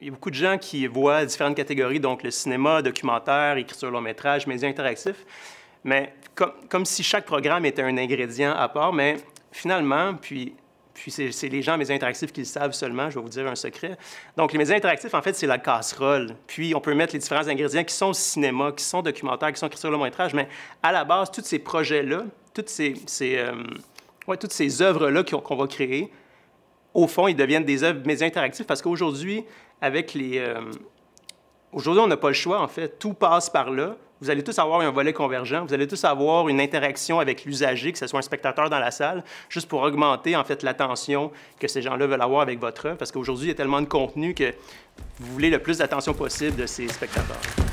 Il y a beaucoup de gens qui voient différentes catégories, donc le cinéma, documentaire, écriture long métrage, médias interactifs, mais comme, si chaque programme était un ingrédient à part, mais finalement, puis, c'est les gens médias interactifs qui le savent seulement, je vais vous dire un secret. Donc les médias interactifs, en fait, c'est la casserole. Puis on peut mettre les différents ingrédients qui sont cinéma, qui sont documentaire, qui sont écriture long métrage, mais à la base, tous ces projets-là, toutes ces, euh, ouais, toutes ces œuvres-là qu'on va créer, au fond, ils deviennent des œuvres médias interactifs parce qu'aujourd'hui, avec les... Euh, aujourd'hui, on n'a pas le choix, en fait. Tout passe par là. Vous allez tous avoir un volet convergent. Vous allez tous avoir une interaction avec l'usager, que ce soit un spectateur dans la salle, juste pour augmenter, en fait, l'attention que ces gens-là veulent avoir avec votre œuvre parce qu'aujourd'hui, il y a tellement de contenu que vous voulez le plus d'attention possible de ces spectateurs.